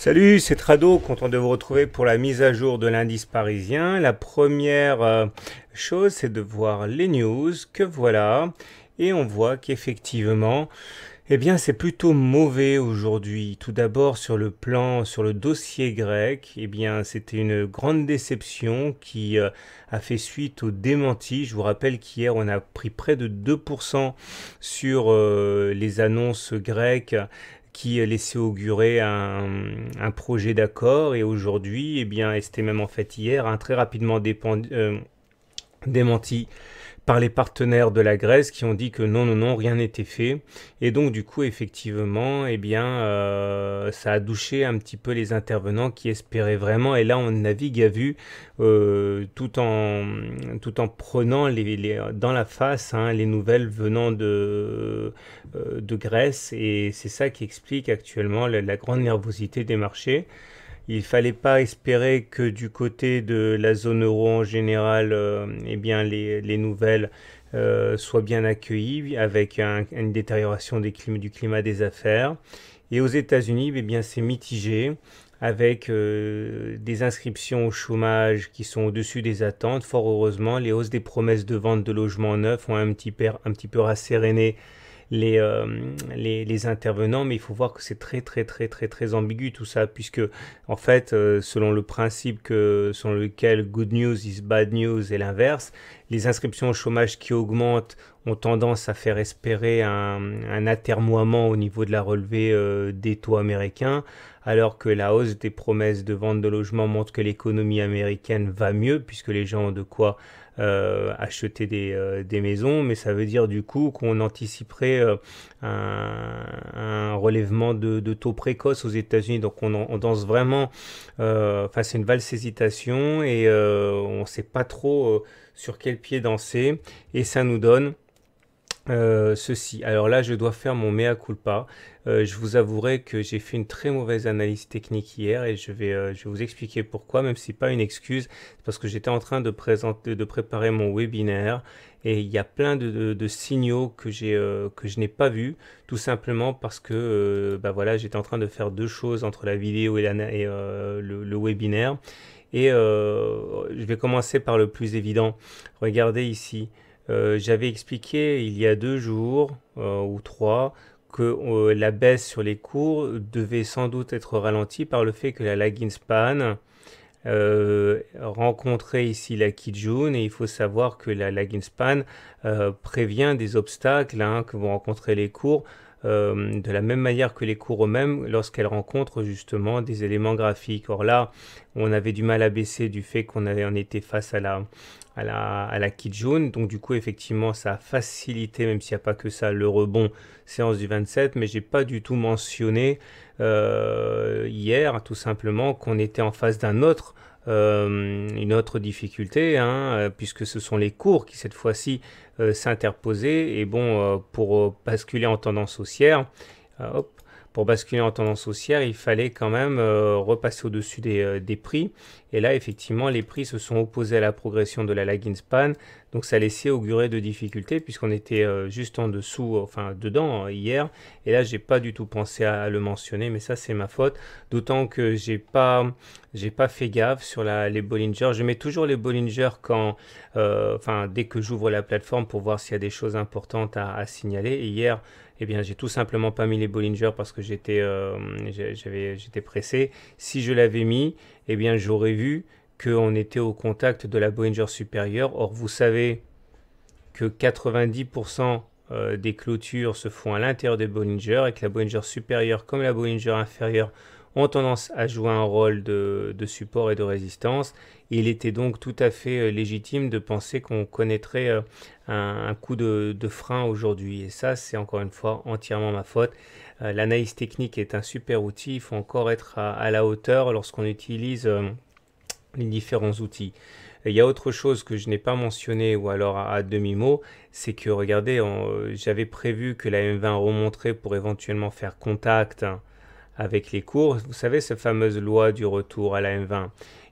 Salut, c'est Trado, content de vous retrouver pour la mise à jour de l'indice parisien. La première euh, chose, c'est de voir les news, que voilà, et on voit qu'effectivement, eh bien, c'est plutôt mauvais aujourd'hui. Tout d'abord, sur le plan, sur le dossier grec, eh bien, c'était une grande déception qui euh, a fait suite au démenti. Je vous rappelle qu'hier, on a pris près de 2% sur euh, les annonces grecques qui euh, laissait augurer un, projet d'accord. Et aujourd'hui, eh bien, et c'était même en fait hier, un hein, très rapidement euh, démenti par les partenaires de la Grèce qui ont dit que non, non, non, rien n'était fait. Et donc, du coup, effectivement, eh bien, euh, ça a douché un petit peu les intervenants qui espéraient vraiment. Et là, on navigue à vue euh, tout, en, tout en prenant les, dans la face hein, les nouvelles venant de, euh, de Grèce. Et c'est ça qui explique actuellement la grande nervosité des marchés il fallait pas espérer que du côté de la zone euro en général, euh, eh bien les, nouvelles euh, soient bien accueillies avec une détérioration du climat des affaires. Et aux États-Unis, eh bien c'est mitigé avec euh, des inscriptions au chômage qui sont au-dessus des attentes. Fort heureusement, les hausses des promesses de vente de logements neufs ont un petit, un petit peu rasséréné euh, les, les, intervenants, mais il faut voir que c'est très très très très très ambigu tout ça, puisque en fait, euh, selon le principe que, selon lequel good news is bad news et l'inverse, les inscriptions au chômage qui augmentent ont tendance à faire espérer un, un atermoiement au niveau de la relevée euh, des taux américains, alors que la hausse des promesses de vente de logements montre que l'économie américaine va mieux puisque les gens ont de quoi euh, acheter euh, des, maisons, mais ça veut dire du coup qu'on anticiperait euh, un, relèvement de, taux précoce aux États-Unis. Donc on, on, danse vraiment face à une valse hésitation et on ne sait pas trop sur quel pied danser et ça nous donne euh, ceci. Alors là, je dois faire mon mea culpa. Euh, je vous avouerai que j'ai fait une très mauvaise analyse technique hier et je vais, euh, vous expliquer pourquoi, même si pas une excuse, parce que j'étais en train de présenter, de préparer mon webinaire et il y a plein de, signaux que j'ai, que je n'ai pas vus, tout simplement parce que, bah voilà, j'étais en train de faire deux choses entre la vidéo et, le, le webinaire. Et je vais commencer par le plus évident. Regardez ici. Euh, j'avais expliqué il y a deux jours euh, ou trois que euh, la baisse sur les cours devait sans doute être ralentie par le fait que la lagging span rencontrait ici la Kijun et il faut savoir que la lagging span prévient des obstacles hein, que vont rencontrer les cours euh, de la même manière que les cours eux-mêmes lorsqu'elles rencontrent justement des éléments graphiques. Or là, on avait du mal à baisser du fait qu'on avait en était face à la à la, à la Kijun. Donc du coup, effectivement, ça a facilité, même s'il n'y a pas que ça, le rebond séance du 27. Mais j'ai pas du tout mentionné euh, hier, tout simplement, qu'on était en face d'un autre euh, une autre difficulté, hein, euh, puisque ce sont les cours qui cette fois-ci euh, s'interposaient, et bon, pour basculer en tendance haussière, hop, pour basculer en tendance haussière, il fallait quand même euh, repasser au-dessus euh, des, prix. Et là, effectivement, les prix se sont opposés à la progression de la lagging span. Donc ça laissait augurer de difficultés puisqu'on était euh, juste en dessous, enfin dedans hein, hier. Et là, j'ai pas du tout pensé à, le mentionner, mais ça c'est ma faute. D'autant que j'ai pas, j'ai pas fait gaffe sur les Bollinger. Je mets toujours les Bollinger quand, enfin dès que j'ouvre la plateforme pour voir s'il y a des choses importantes à, à signaler. Et hier, eh bien, j'ai tout simplement pas mis les Bollinger parce que j'étais, euh, j'avais, j'étais pressé. Si je l'avais mis, eh bien, j'aurais vu qu'on était au contact de la Bollinger supérieure. Or, vous savez que 90% euh, des clôtures se font à l'intérieur des Bollinger et que la Bollinger supérieure comme la Bollinger inférieure ont tendance à jouer un rôle de, support et de résistance. Il était donc tout à fait euh, légitime de penser qu'on connaîtrait euh, un, coup de, frein aujourd'hui. Et ça, c'est encore une fois entièrement ma faute. Euh, l'analyse technique est un super outil. Il faut encore être à, la hauteur lorsqu'on utilise les différents outils. Il y a autre chose que je n'ai pas mentionné ou alors à, demi-mot, c'est que regardez, j'avais prévu que la M20 remonterait pour éventuellement faire contact. Hein, avec les cours, vous savez, cette fameuse loi du retour à la M20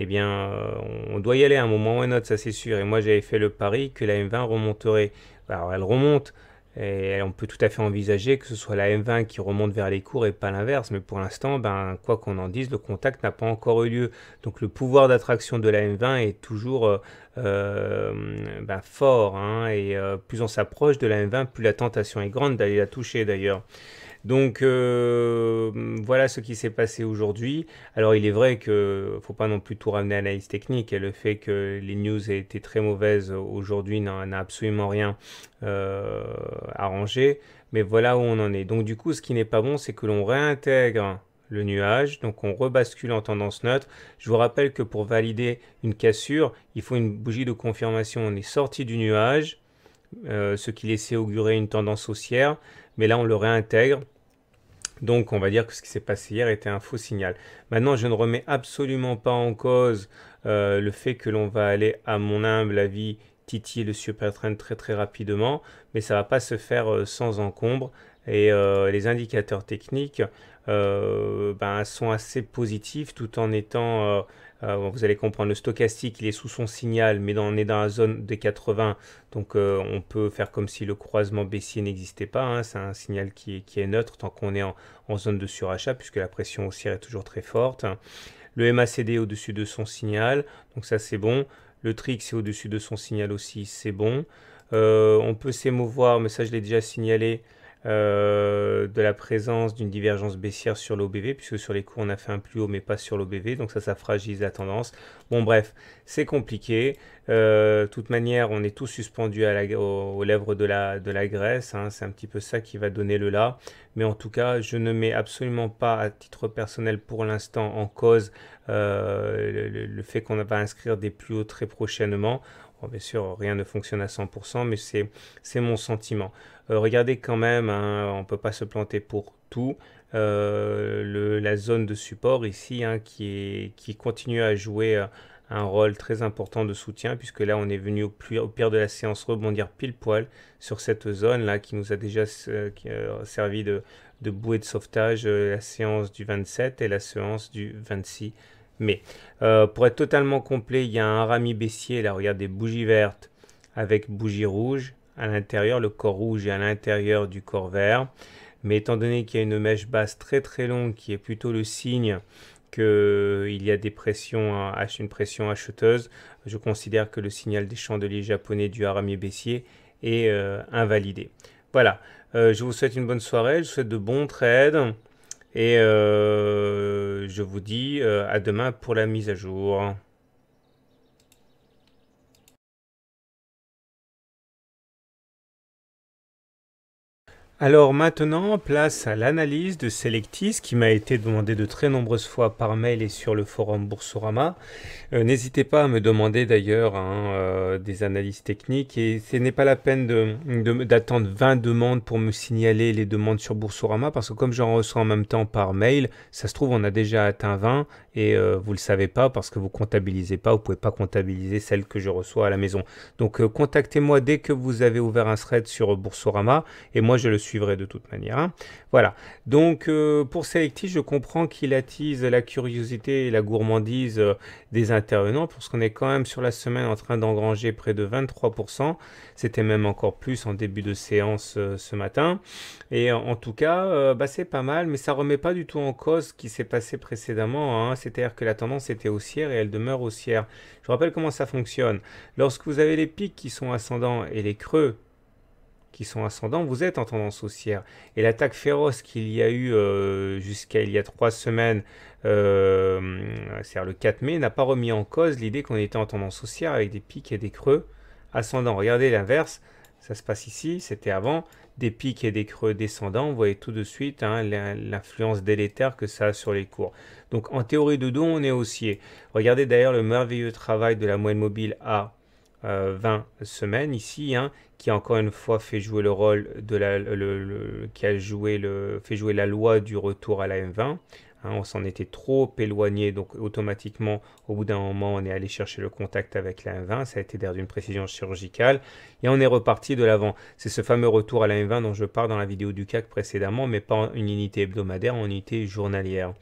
eh bien, euh, on doit y aller à un moment ou à un autre, ça c'est sûr. Et moi, j'avais fait le pari que la M20 remonterait. Alors, elle remonte, et on peut tout à fait envisager que ce soit la M20 qui remonte vers les cours et pas l'inverse. Mais pour l'instant, ben, quoi qu'on en dise, le contact n'a pas encore eu lieu. Donc, le pouvoir d'attraction de la M20 est toujours euh, euh, ben, fort. Hein, et plus on s'approche de la M20, plus la tentation est grande d'aller la toucher d'ailleurs. Donc euh, voilà ce qui s'est passé aujourd'hui. Alors il est vrai ne faut pas non plus tout ramener à l'analyse technique et le fait que les news aient été très mauvaises aujourd'hui n'a absolument rien euh, arrangé. Mais voilà où on en est. Donc du coup, ce qui n'est pas bon, c'est que l'on réintègre le nuage, donc on rebascule en tendance neutre. Je vous rappelle que pour valider une cassure, il faut une bougie de confirmation. On est sorti du nuage, euh, ce qui laissait augurer une tendance haussière mais là on le réintègre. Donc on va dire que ce qui s'est passé hier était un faux signal. Maintenant, je ne remets absolument pas en cause euh, le fait que l'on va aller, à mon humble avis, titiller le super train très très rapidement, mais ça ne va pas se faire euh, sans encombre. Et euh, les indicateurs techniques ben, sont assez positifs tout en étant euh, vous allez comprendre, le stochastique, il est sous son signal, mais on est dans la zone des 80, donc euh, on peut faire comme si le croisement baissier n'existait pas. Hein. c'est un signal qui est, neutre tant qu'on est en, zone de surachat, puisque la pression haussière est toujours très forte. Le MACD est au-dessus de son signal, donc ça c'est bon. Le TRIX est au-dessus de son signal aussi, c'est bon. Euh, on peut s'émouvoir, mais ça je l'ai déjà signalé, euh, de la présence d'une divergence baissière sur l'OBV, puisque sur les cours on a fait un plus haut mais pas sur l'OBV, donc ça, ça fragilise la tendance. Bon bref, c'est compliqué. Euh, de toute manière, on est tous suspendus aux, lèvres de la, de Grèce, hein. c'est un petit peu ça qui va donner le là. Mais en tout cas, je ne mets absolument pas à titre personnel pour l'instant en cause euh, le, fait qu'on va inscrire des plus hauts très prochainement bien sûr, rien ne fonctionne à 100%, mais c'est mon sentiment. Euh, regardez quand même, hein, on ne peut pas se planter pour tout. Euh, la zone de support ici hein, qui, continue à jouer euh, un rôle très important de soutien puisque là on est venu au, pire de la séance rebondir pile poil sur cette zone là qui nous a déjà servi de, bouée de sauvetage la séance du 27 et la séance du 26 mais euh, pour être totalement complet, il y a un rami baissier, là, regardez, bougies vertes avec bougie rouge. À l'intérieur, le corps rouge est à l'intérieur du corps vert. Mais étant donné qu'il y a une mèche basse très très longue qui est plutôt le signe qu'il euh, y a des pressions, euh, une pression acheteuse, je considère que le signal des chandeliers japonais du Harami baissier est invalidé. Voilà, je vous souhaite une bonne soirée, je vous souhaite de bons trades. Et euh, je vous dis euh, à demain pour la mise à jour. Alors maintenant, place à l'analyse de Selectis qui m'a été demandé de très nombreuses fois par mail et sur le forum Boursorama. Euh, n'hésitez pas à me demander d'ailleurs hein, euh, des analyses techniques et ce n'est pas la peine d'attendre de, 20 demandes pour me signaler les demandes sur Boursorama parce que comme j'en reçois en même temps par mail, ça se trouve on a déjà atteint 20 et euh, vous le savez pas parce que vous comptabilisez pas, vous pouvez pas comptabiliser celles que je reçois à la maison. Donc contactez-moi dès que vous avez ouvert un thread sur Boursorama et moi je le suis suivrez de toute manière. Hein. Voilà. Donc, euh, pour Selecti, je comprends qu'il attise la curiosité et la gourmandise euh, des intervenants, parce qu'on est quand même sur la semaine en train d'engranger près de 23%. C'était même encore plus en début de séance euh, ce matin. Et en tout cas, bah, c'est pas mal, mais ça remet pas du tout en cause ce qui s'est passé précédemment. Hein. C'est-à-dire que la tendance était haussière et elle demeure haussière. Je vous rappelle comment ça fonctionne. Lorsque vous avez les pics qui sont ascendants et les creux qui sont ascendants, vous êtes en tendance haussière. Et l'attaque féroce qu'il y a eu euh, jusqu'à il y a trois semaines, euh, c'est-à-dire le 4 mai, n'a pas remis en cause l'idée qu'on était en tendance haussière avec des pics et des creux ascendants. Regardez l'inverse, ça se passe ici, c'était avant, des pics et des creux descendants, vous voyez tout de suite hein, l'influence délétère que ça a sur les cours. Donc en théorie de dos, on est haussier. Regardez d'ailleurs le merveilleux travail de la moyenne mobile A, 20 euh, semaines ici, hein, qui encore une fois fait jouer le rôle de la, qui a joué le, fait jouer la loi du retour à la M20. Hein, on s'en était trop éloigné, donc automatiquement, au bout d'un moment, on est allé chercher le contact avec la M20. Ça a été d'ailleurs d'une précision chirurgicale et on est reparti de l'avant. C'est ce fameux retour à la M20 dont je parle dans la vidéo du CAC précédemment, mais pas en une unité hebdomadaire, en unité journalière.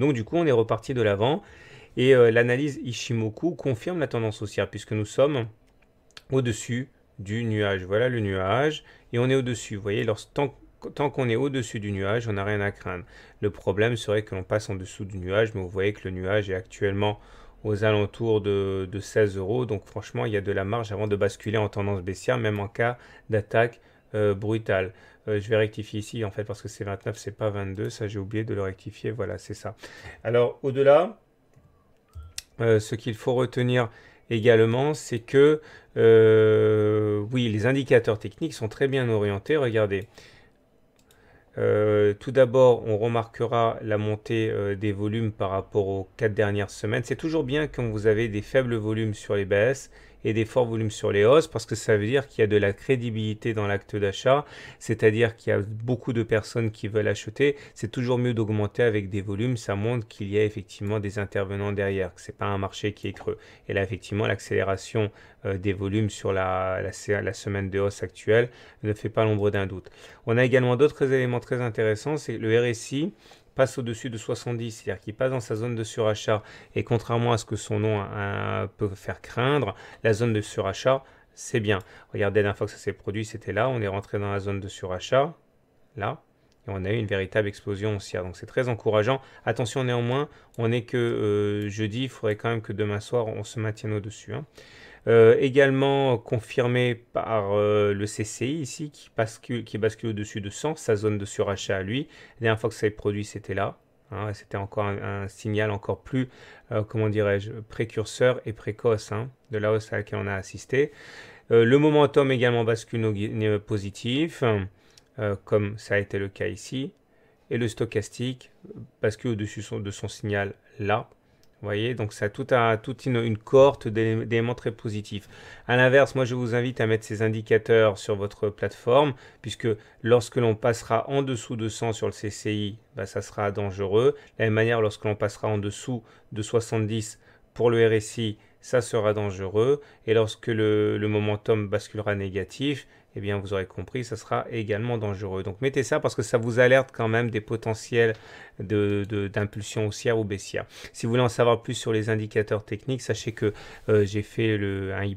Donc, du coup, on est reparti de l'avant et euh, l'analyse Ishimoku confirme la tendance haussière puisque nous sommes au-dessus du nuage. Voilà le nuage et on est au-dessus. Vous voyez, tant, qu'on est au-dessus du nuage, on n'a rien à craindre. Le problème serait que l'on passe en dessous du nuage, mais vous voyez que le nuage est actuellement aux alentours de, 16 euros. Donc franchement, il y a de la marge avant de basculer en tendance baissière, même en cas d'attaque euh, brutale. Euh, je vais rectifier ici en fait parce que c'est 29, c'est pas 22. Ça, j'ai oublié de le rectifier. Voilà, c'est ça. Alors au-delà, euh, ce qu'il faut retenir, également, c'est que, euh, oui, les indicateurs techniques sont très bien orientés. Regardez. Euh, tout d'abord, on remarquera la montée euh, des volumes par rapport aux quatre dernières semaines. C'est toujours bien quand vous avez des faibles volumes sur les baisses et des forts volumes sur les hausses parce que ça veut dire qu'il y a de la crédibilité dans l'acte d'achat, c'est-à-dire qu'il y a beaucoup de personnes qui veulent acheter. C'est toujours mieux d'augmenter avec des volumes, ça montre qu'il y a effectivement des intervenants derrière, que ce n'est pas un marché qui est creux. Et là, effectivement, l'accélération euh, des volumes sur la, semaine de hausse actuelle ne fait pas l'ombre d'un doute. On a également d'autres éléments très intéressants, c'est le RSI passe au-dessus de 70, c'est-à-dire qu'il passe dans sa zone de surachat, et contrairement à ce que son nom euh, peut faire craindre, la zone de surachat, c'est bien. Regardez, la dernière fois que ça s'est produit, c'était là, on est rentré dans la zone de surachat, là, et on a eu une véritable explosion haussière. Donc c'est très encourageant. Attention néanmoins, on n'est que euh, jeudi, il faudrait quand même que demain soir, on se maintienne au-dessus. Hein. Euh, également confirmé par euh, le CCI ici, qui bascule, au-dessus de 100, sa zone de surachat à lui. La dernière fois que ça été produit, c'était là. Hein, c'était encore un, signal encore plus, euh, comment dirais-je, précurseur et précoce hein, de la hausse à laquelle on a assisté. le momentum également bascule positif, comme ça a été le cas ici. Et le stochastique bascule au-dessus de son signal là, vous voyez, donc ça a tout toute une, cohorte d'éléments très positifs. A l'inverse, moi je vous invite à mettre ces indicateurs sur votre plateforme, puisque lorsque l'on passera en dessous de 100 sur le CCI, bah, ça sera dangereux. De la même manière, lorsque l'on passera en dessous de 70 pour le RSI, ça sera dangereux. Et lorsque le momentum basculera négatif, eh bien vous aurez compris, ça sera également dangereux. Donc mettez ça parce que ça vous alerte quand même des potentiels d'impulsion de, haussière ou baissière. Si vous voulez en savoir plus sur les indicateurs techniques, sachez que euh, j'ai fait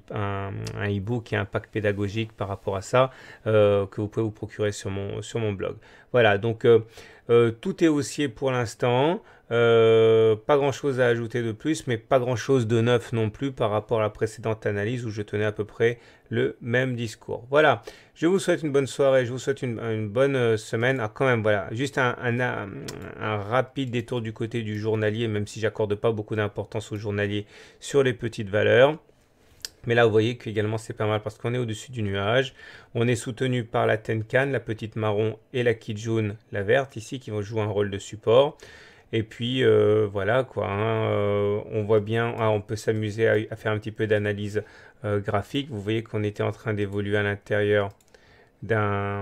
un, e-book et un pack pédagogique par rapport à ça euh, que vous pouvez vous procurer sur mon, sur mon blog. Voilà, donc euh, tout est haussier pour l'instant. Euh, pas grand chose à ajouter de plus, mais pas grand chose de neuf non plus par rapport à la précédente analyse où je tenais à peu près le même discours. Voilà, je vous souhaite une bonne soirée, je vous souhaite une, bonne euh, semaine. Ah, quand même, voilà, juste un, rapide détour du côté du journalier, même si j'accorde pas beaucoup d'importance au journalier sur les petites valeurs. Mais là, vous voyez qu'également, c'est pas mal parce qu'on est au-dessus du nuage. On est soutenu par la Tenkan, la petite marron et la Kijun, la verte, ici, qui vont jouer un rôle de support. Et puis euh, voilà quoi, hein, euh, on voit bien, ah, on peut s'amuser à, faire un petit peu d'analyse euh, graphique. Vous voyez qu'on était en train d'évoluer à l'intérieur d'un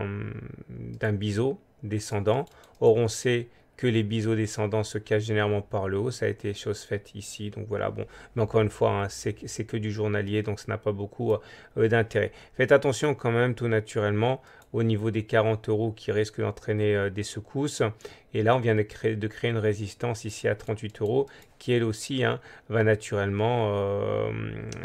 biseau descendant. Or on sait que les biseaux descendants se cachent généralement par le haut. Ça a été chose faite ici. Donc voilà, bon. Mais encore une fois, hein, c'est que du journalier, donc ça n'a pas beaucoup d'intérêt. Faites attention quand même tout naturellement au niveau des 40 euros qui risque d'entraîner euh, des secousses. Et là, on vient de créer, une résistance ici à 38 euros qui elle aussi hein, va naturellement euh,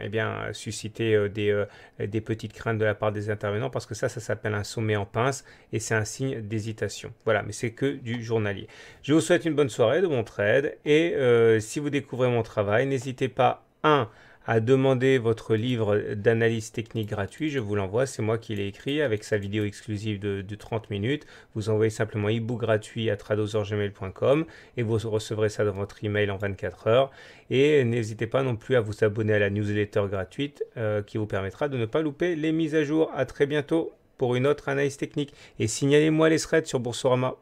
eh bien, susciter euh, des, petites craintes de la part des intervenants parce que ça, ça s'appelle un sommet en pince et c'est un signe d'hésitation. Voilà, mais c'est que du journalier. Je vous souhaite une bonne soirée de mon trade et si vous découvrez mon travail, n'hésitez pas, un, à demander votre livre d'analyse technique gratuit. Je vous l'envoie, c'est moi qui l'ai écrit avec sa vidéo exclusive de, 30 minutes. Vous envoyez simplement ebook gratuit à tradosorgmail.com et vous recevrez ça dans votre email en 24 heures. Et n'hésitez pas non plus à vous abonner à la newsletter gratuite euh, qui vous permettra de ne pas louper les mises à jour. À très bientôt pour une autre analyse technique et signalez-moi les threads sur Boursorama.